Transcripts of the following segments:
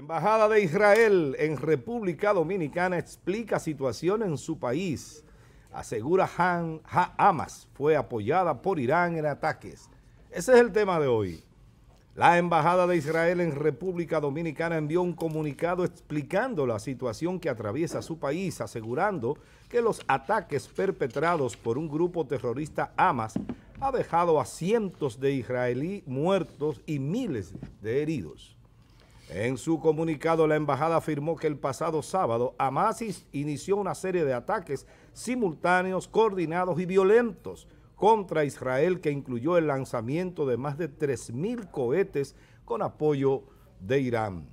Embajada de Israel en República Dominicana explica situación en su país. Asegura Han, Hamas fue apoyada por Irán en ataques. Ese es el tema de hoy. La Embajada de Israel en República Dominicana envió un comunicado explicando la situación que atraviesa su país, asegurando que los ataques perpetrados por un grupo terrorista Hamas ha dejado a cientos de israelíes muertos y miles de heridos. En su comunicado, la embajada afirmó que el pasado sábado Hamas inició una serie de ataques simultáneos, coordinados y violentos contra Israel que incluyó el lanzamiento de más de 3.000 cohetes con apoyo de Irán.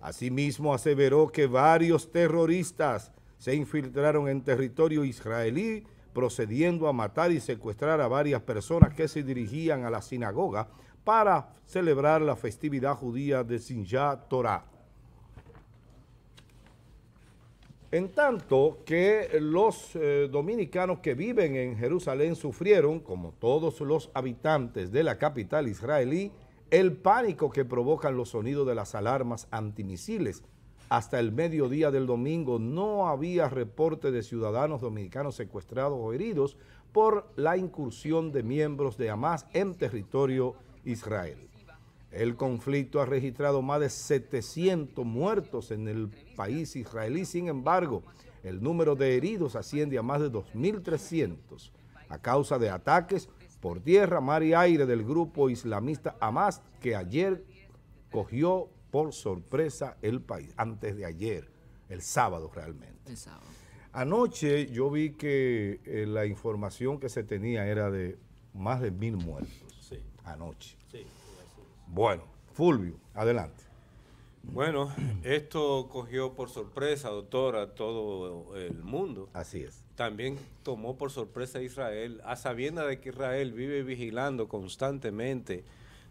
Asimismo, aseveró que varios terroristas se infiltraron en territorio israelí procediendo a matar y secuestrar a varias personas que se dirigían a la sinagoga para celebrar la festividad judía de Sinjá Torah. En tanto que los eh, dominicanos que viven en Jerusalén sufrieron, como todos los habitantes de la capital israelí, el pánico que provocan los sonidos de las alarmas antimisiles. Hasta el mediodía del domingo no había reporte de ciudadanos dominicanos secuestrados o heridos por la incursión de miembros de Hamas en territorio Israel. El conflicto ha registrado más de 700 muertos en el país israelí. Sin embargo, el número de heridos asciende a más de 2.300 a causa de ataques por tierra, mar y aire del grupo islamista Hamas que ayer cogió por sorpresa el país, antes de ayer, el sábado realmente. Anoche yo vi que eh, la información que se tenía era de más de mil muertos anoche. Bueno, Fulvio, adelante. Bueno, esto cogió por sorpresa, doctor, a todo el mundo. Así es. También tomó por sorpresa a Israel, a sabienda de que Israel vive vigilando constantemente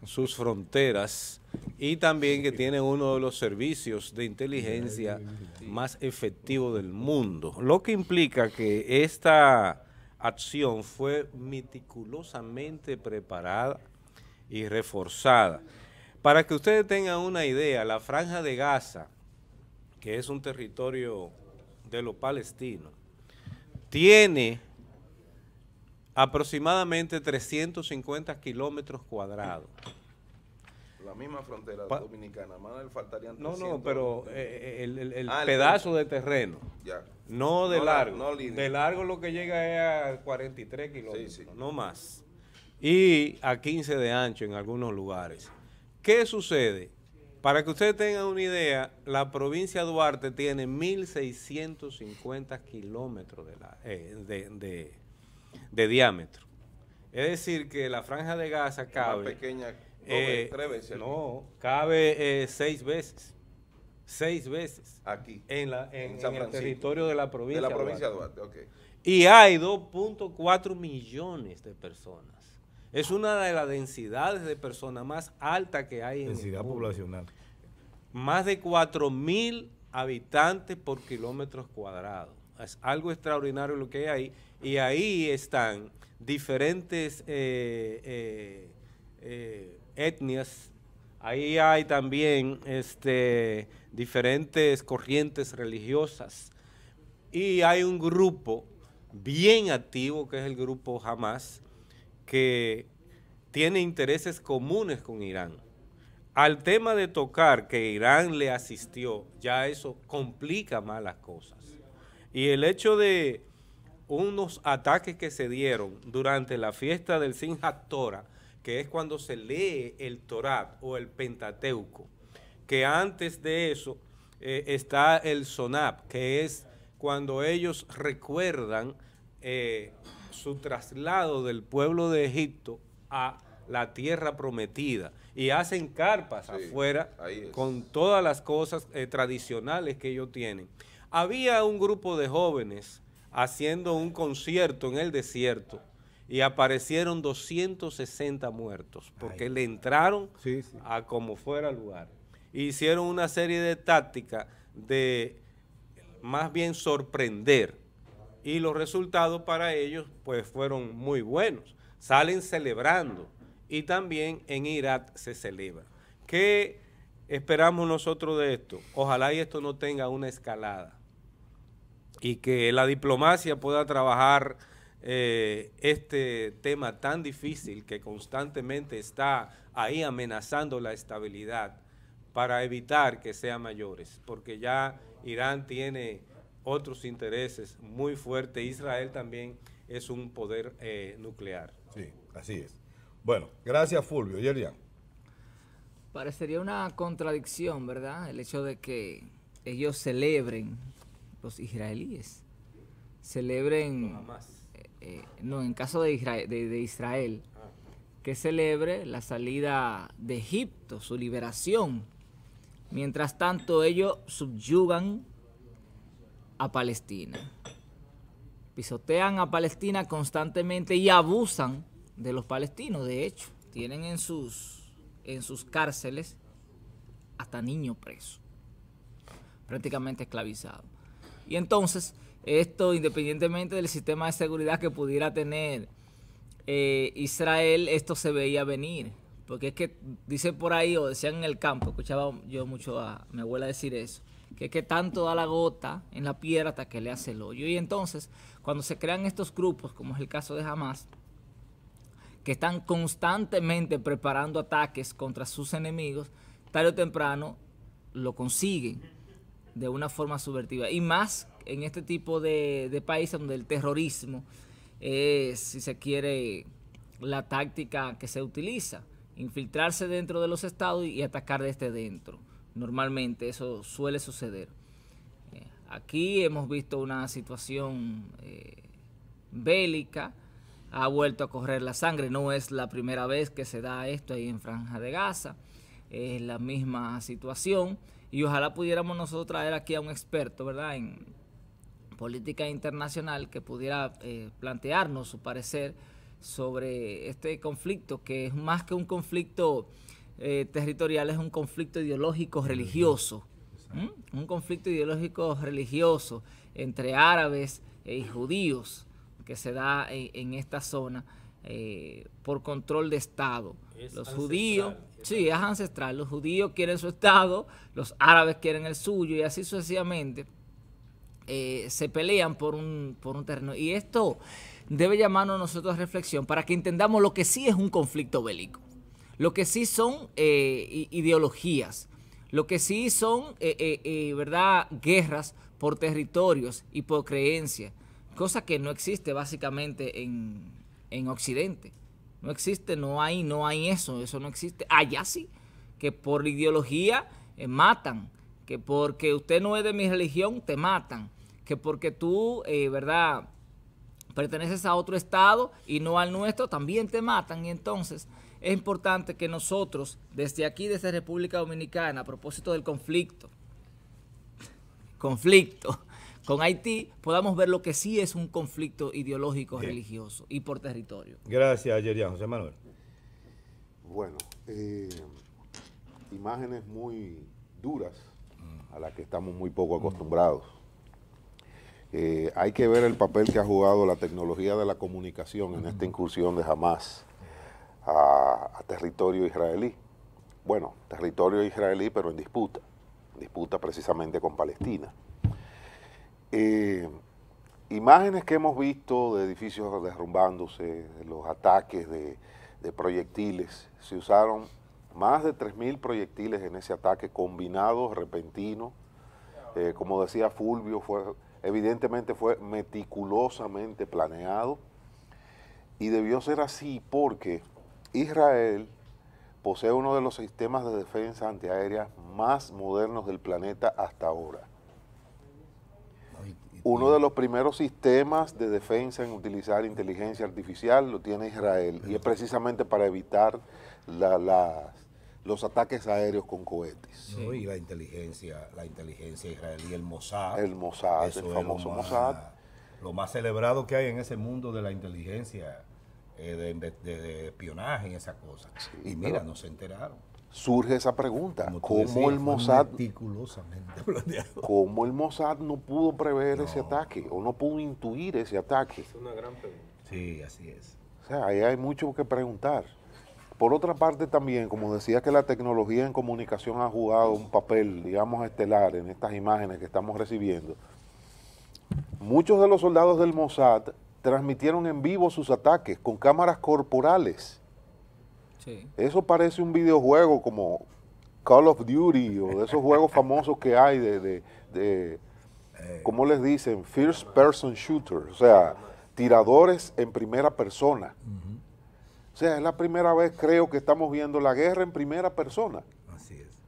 sus fronteras y también que tiene uno de los servicios de inteligencia más efectivo del mundo. Lo que implica que esta acción fue meticulosamente preparada y reforzada. Para que ustedes tengan una idea, la franja de Gaza, que es un territorio de los palestinos, tiene aproximadamente 350 kilómetros cuadrados. La misma frontera dominicana, más le faltarían No, no, pero eh, eh, el, ah, pedazo de terreno, no de largo. de largo lo que llega es a 43 kilómetros, sí, sí. no más y a 15 de ancho en algunos lugares. ¿Qué sucede? Para que ustedes tengan una idea, la provincia de Duarte tiene 1.650 kilómetros de, la, eh, de, diámetro. Es decir, que la franja de Gaza cabe... pequeña, eh, tres veces. No, cabe eh, seis veces. Seis veces. Aquí. En, la, en, el territorio de la provincia de, la provincia Duarte. Duarte okay. Y hay 2.4 millones de personas. Es una de las densidades de personas más altas que hay en Densidad poblacional. Más de 4.000 habitantes por kilómetros cuadrados. Es algo extraordinario lo que hay ahí. Y ahí están diferentes eh, eh, eh, etnias. Ahí hay también este, diferentes corrientes religiosas. Y hay un grupo bien activo que es el grupo Hamas, que tiene intereses comunes con Irán. Al tema de tocar que Irán le asistió, ya eso complica más las cosas. Y el hecho de unos ataques que se dieron durante la fiesta del Sinjat Torah, que es cuando se lee el Torah o el Pentateuco, que antes de eso eh, está el Sonap, que es cuando ellos recuerdan eh, su traslado del pueblo de Egipto a la tierra prometida y hacen carpas afuera con todas las cosas eh, tradicionales que ellos tienen. Había un grupo de jóvenes haciendo un concierto en el desierto y aparecieron 260 muertos porque le entraron a como fuera el lugar. Hicieron una serie de tácticas de más bien sorprender y los resultados para ellos pues fueron muy buenos. Salen celebrando y también en Irak se celebra. ¿Qué esperamos nosotros de esto? Ojalá y esto no tenga una escalada y que la diplomacia pueda trabajar eh, este tema tan difícil que constantemente está ahí amenazando la estabilidad para evitar que sean mayores, porque ya Irán tiene otros intereses muy fuertes. Israel también es un poder eh, nuclear. Sí, así es. Bueno, gracias Fulvio. Yerian. Parecería una contradicción, ¿verdad? El hecho de que ellos celebren, los israelíes, celebren... No, eh, eh, no, en caso de Israel, de, Israel ah. que celebre la salida de Egipto, su liberación. Mientras tanto, ellos subyugan a Palestina. Pisotean a Palestina constantemente y abusan de los palestinos. De hecho, tienen en sus, en sus cárceles hasta niños presos, prácticamente esclavizados. Y entonces, esto independientemente del sistema de seguridad que pudiera tener eh, Israel, esto se veía venir. Porque es que dice por ahí, o decían en el campo, escuchaba yo mucho a mi abuela decir eso, que, que tanto da la gota en la piedra hasta que le hace el hoyo. Y entonces, cuando se crean estos grupos, como es el caso de Hamas, que están constantemente preparando ataques contra sus enemigos, tarde o temprano lo consiguen de una forma subvertida. Y más en este tipo de, países donde el terrorismo es, si se quiere, la táctica que se utiliza, infiltrarse dentro de los estados y atacar desde dentro. Normalmente eso suele suceder. Eh, aquí hemos visto una situación eh, bélica, ha vuelto a correr la sangre, no es la primera vez que se da esto ahí en Franja de Gaza, es la misma situación y ojalá pudiéramos nosotros traer aquí a un experto, ¿verdad? En, política internacional que pudiera eh, plantearnos su parecer sobre este conflicto, que es más que un conflicto eh, territorial es un conflicto ideológico religioso. Un conflicto ideológico religioso entre árabes y e judíos que se da en, esta zona eh, por control de Estado. los judíos, sí, es ancestral. Los judíos quieren su Estado, los árabes quieren el suyo y así sucesivamente eh, se pelean por un, por un terreno. Y esto debe llamarnos a nosotros a reflexión para que entendamos lo que sí es un conflicto bélico. Lo que sí son eh, ideologías, lo que sí son, eh, eh, ¿verdad?, guerras por territorios y por creencias, cosa que no existe básicamente en, en Occidente. No existe, no hay, no hay eso, eso no existe. Allá sí, que por ideología matan, que porque usted no es de mi religión te matan, que porque tú, ¿verdad?, perteneces a otro estado y no al nuestro, también te matan. Y entonces, es importante que nosotros, desde aquí, desde República Dominicana, a propósito del conflicto, conflicto con Haití, podamos ver lo que sí es un conflicto ideológico, religioso y por territorio. Gracias, Yerian. José Manuel. Bueno, eh, imágenes muy duras a las que estamos muy poco acostumbrados. Eh, hay que ver el papel que ha jugado la tecnología de la comunicación en esta incursión de Hamas a, territorio israelí. Bueno, territorio israelí, pero en disputa, disputa precisamente con Palestina. Eh, imágenes que hemos visto de edificios derrumbándose, de los ataques de, proyectiles, se usaron más de 3.000 proyectiles en ese ataque combinado, repentino. Eh, como decía Fulvio, fue, evidentemente fue meticulosamente planeado y debió ser así porque Israel posee uno de los sistemas de defensa antiaérea más modernos del planeta hasta ahora. Uno de los primeros sistemas de defensa en utilizar inteligencia artificial lo tiene Israel y es precisamente para evitar los ataques aéreos con cohetes. y la inteligencia, la inteligencia israelí, el Mossad. El Mossad, el famoso Mossad. Lo más celebrado que hay en ese mundo de la inteligencia eh, de, espionaje y esas cosas. y mira, no se enteraron. Surge esa pregunta, ¿cómo, el Mossad, ¿cómo el Mossad no pudo prever ese ataque o no pudo intuir ese ataque? Es una gran pregunta. Sí, así es. O sea, ahí hay mucho que preguntar. Por otra parte también, como decía que la tecnología en comunicación ha jugado un papel, digamos, estelar en estas imágenes que estamos recibiendo, muchos de los soldados del Mossad transmitieron en vivo sus ataques con cámaras corporales. Eso parece un videojuego como Call of Duty o de esos juegos famosos que hay de, de, eh. ¿cómo les dicen? First person shooter, o sea, tiradores en primera persona. O sea, es la primera vez creo que estamos viendo la guerra en primera persona. Así es.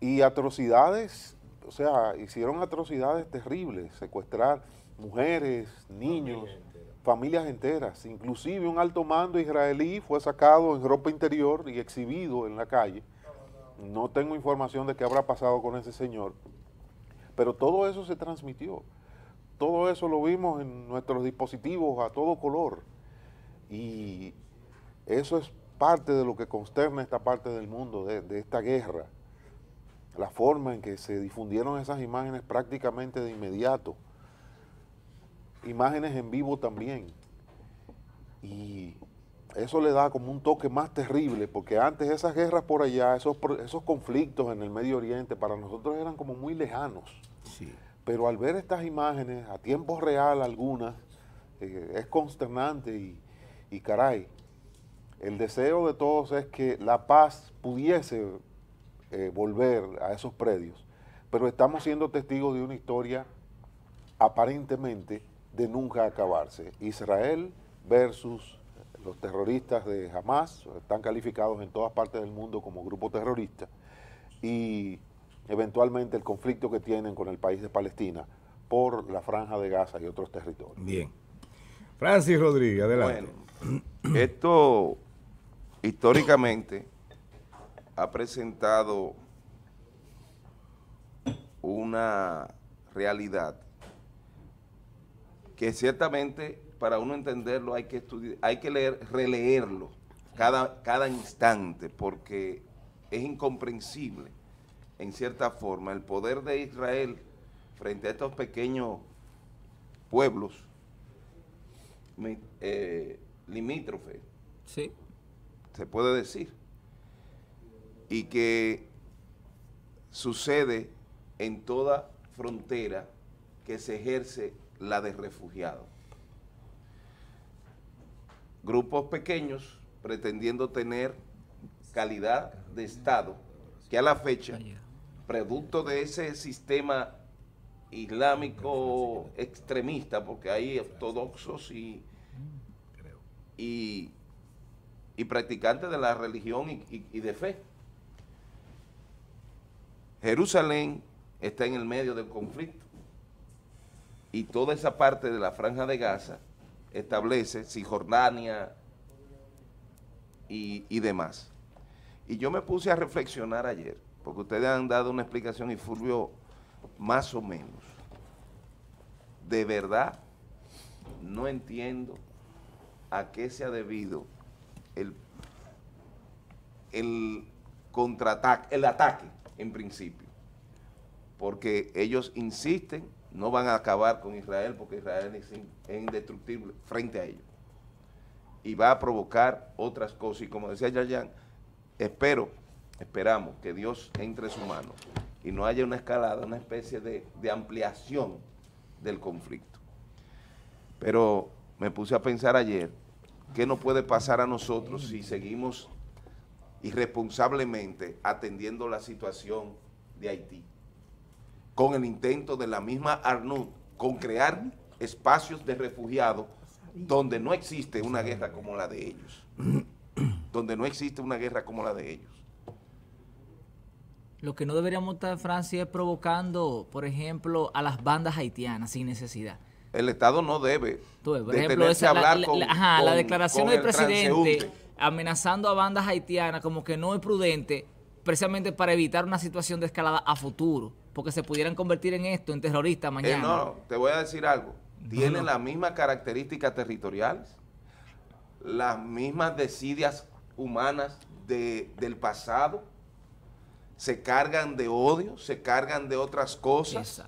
Y atrocidades, o sea, hicieron atrocidades terribles, secuestrar mujeres, niños, familias enteras. Inclusive un alto mando israelí fue sacado en ropa interior y exhibido en la calle. No tengo información de qué habrá pasado con ese señor. Pero todo eso se transmitió. Todo eso lo vimos en nuestros dispositivos a todo color. Y eso es parte de lo que consterna esta parte del mundo, de, esta guerra. La forma en que se difundieron esas imágenes prácticamente de inmediato imágenes en vivo también. Y eso le da como un toque más terrible, porque antes esas guerras por allá, esos, esos conflictos en el Medio Oriente, para nosotros eran como muy lejanos. Pero al ver estas imágenes, a tiempo real algunas, eh, es consternante y, caray, el deseo de todos es que la paz pudiese eh, volver a esos predios, pero estamos siendo testigos de una historia aparentemente de nunca acabarse. Israel versus los terroristas de Hamas, están calificados en todas partes del mundo como grupo terrorista, y eventualmente el conflicto que tienen con el país de Palestina por la franja de Gaza y otros territorios. Bien. Francis Rodríguez, adelante. Bueno, esto históricamente ha presentado una realidad que ciertamente para uno entenderlo hay que estudiar, hay que leer, releerlo cada, cada instante, porque es incomprensible, en cierta forma, el poder de Israel frente a estos pequeños pueblos eh, limítrofes, sí. se puede decir, y que sucede en toda frontera que se ejerce la de refugiados. Grupos pequeños pretendiendo tener calidad de Estado, que a la fecha, producto de ese sistema islámico extremista, porque hay ortodoxos y, y, practicantes de la religión y de fe. Jerusalén está en el medio del conflicto y toda esa parte de la franja de Gaza establece Cisjordania y, y demás. Y yo me puse a reflexionar ayer, porque ustedes han dado una explicación y Fulvio más o menos. De verdad, no entiendo a qué se ha debido el contraataque, el ataque en principio. Porque ellos insisten no van a acabar con Israel porque Israel es, indestructible frente a ellos. Y va a provocar otras cosas. Y como decía Yayan, espero, esperamos que Dios entre su mano y no haya una escalada, una especie de, de ampliación del conflicto. Pero me puse a pensar ayer, ¿qué nos puede pasar a nosotros si seguimos irresponsablemente atendiendo la situación de Haití? con el intento de la misma Arnud, con crear espacios de refugiados donde no existe una guerra como la de ellos. donde no existe una guerra como la de ellos. Lo que no deberíamos estar, Francia, es provocando, por ejemplo, a las bandas haitianas sin necesidad. El Estado no debe. detenerse por ejemplo, hablar la, con, la, ajá, la declaración del presidente amenazando a bandas haitianas como que no es prudente precisamente para evitar una situación de escalada a futuro, porque se pudieran convertir en esto, en terroristas eh, mañana. Eh, no, te voy a decir algo. Tienen las mismas características territoriales, las mismas desidias humanas del pasado, se cargan de odio, se cargan de otras cosas.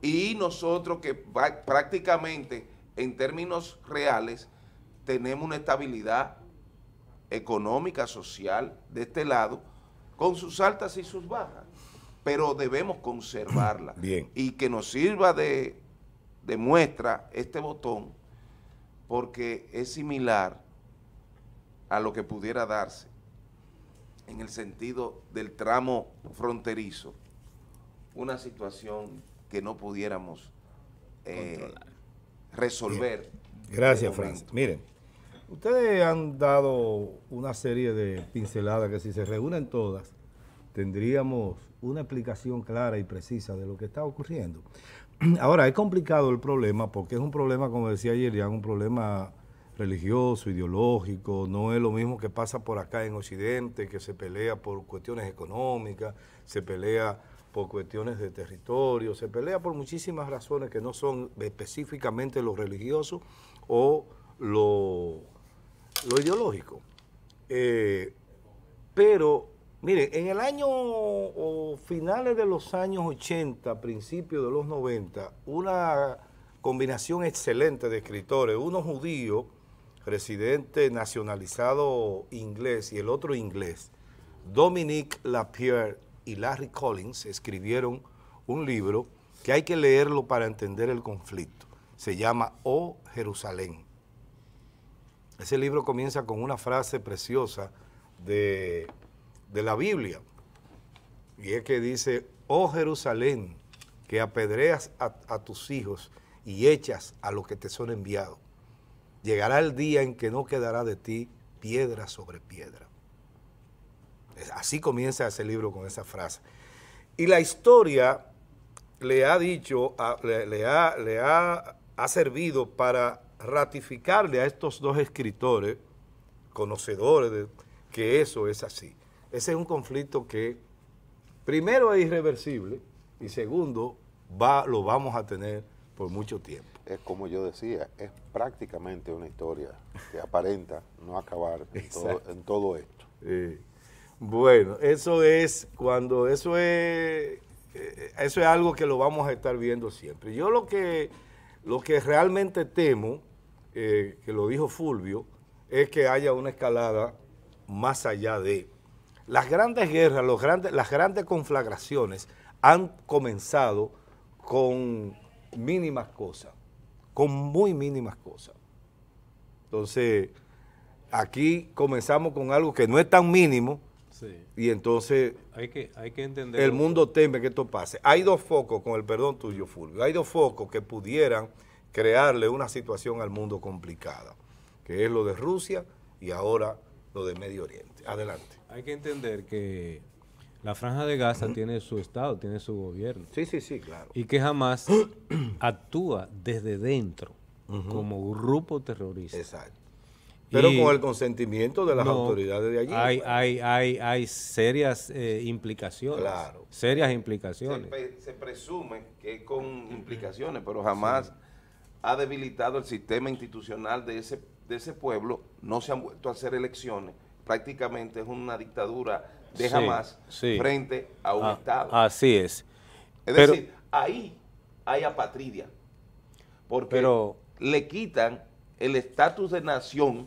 Y nosotros que prácticamente en términos reales tenemos una estabilidad económica, social de este lado, con sus altas y sus bajas, pero debemos conservarla. Bien. Y que nos sirva de, muestra este botón, porque es similar a lo que pudiera darse en el sentido del tramo fronterizo, una situación que no pudiéramos eh, resolver. Gracias, este Frank. Miren. Ustedes han dado una serie de pinceladas que si se reúnen todas, tendríamos una explicación clara y precisa de lo que está ocurriendo. Ahora, es complicado el problema porque es un problema, como decía ayer, ya un problema religioso, ideológico, no es lo mismo que pasa por acá en Occidente, que se pelea por cuestiones económicas, se pelea por cuestiones de territorio, se pelea por muchísimas razones que no son específicamente los religiosos o lo lo ideológico. Eh, pero, mire en el año o finales de los años 80, principios de los 90, una combinación excelente de escritores, uno judío, residente nacionalizado inglés y el otro inglés, Dominique Lapierre y Larry Collins escribieron un libro que hay que leerlo para entender el conflicto. Se llama O oh, Jerusalén. Ese libro comienza con una frase preciosa de, la Biblia. Y es que dice, oh Jerusalén, que apedreas a, tus hijos y echas a los que te son enviados. Llegará el día en que no quedará de ti piedra sobre piedra. Así comienza ese libro con esa frase. Y la historia le ha dicho, le, ha, ha, servido para ratificarle a estos dos escritores, conocedores, de, que eso es así. Ese es un conflicto que, primero, es irreversible y segundo, va, lo vamos a tener por mucho tiempo. Es como yo decía, es prácticamente una historia que aparenta no acabar en, todo, esto. Eh, bueno, eso es cuando eso es eh, eso es algo que lo vamos a estar viendo siempre. Yo lo que lo que realmente temo eh, que lo dijo Fulvio, es que haya una escalada más allá de... Las grandes guerras, los grandes, las grandes conflagraciones han comenzado con mínimas cosas, con muy mínimas cosas. Entonces, aquí comenzamos con algo que no es tan mínimo y entonces hay que, hay que entender el mundo teme que esto pase. Hay dos focos, con el perdón tuyo, Fulvio, hay dos focos que pudieran crearle una situación al mundo complicada, que es lo de Rusia y ahora lo de Medio Oriente. Adelante. Hay que entender que la franja de Gaza tiene su Estado, tiene su gobierno. Sí, sí, sí, claro. Y que jamás actúa desde dentro como grupo terrorista. Exacto. Pero con el consentimiento de las autoridades de allí. Hay, pues. hay, hay, serias eh, implicaciones. Claro. Serias implicaciones. Se, presume que con implicaciones, pero jamás ha debilitado el sistema institucional de ese, de ese pueblo, no se han vuelto a hacer elecciones, prácticamente es una dictadura de jamás frente a un ah, Estado. Así es. Es decir, ahí hay apatridia, porque le quitan el estatus de nación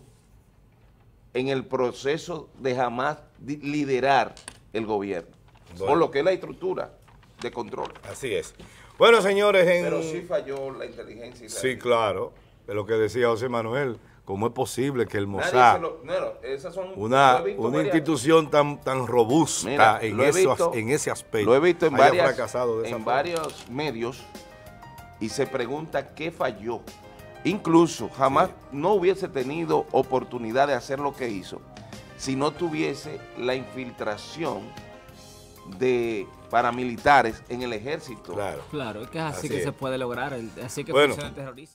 en el proceso de jamás liderar el gobierno, por lo que es la estructura de control. Así es. Bueno, señores, en... Pero sí falló la inteligencia. sí, claro. De lo que decía José Manuel, ¿cómo es posible que el Mossad, una, una institución tan, tan robusta en, ese aspecto, lo he visto en, en varios medios y se pregunta qué falló? Incluso jamás no hubiese tenido oportunidad de hacer lo que hizo si no tuviese la infiltración de paramilitares en el ejército. Claro, claro, es que es así, que se puede lograr, así que bueno, funciona el terrorismo.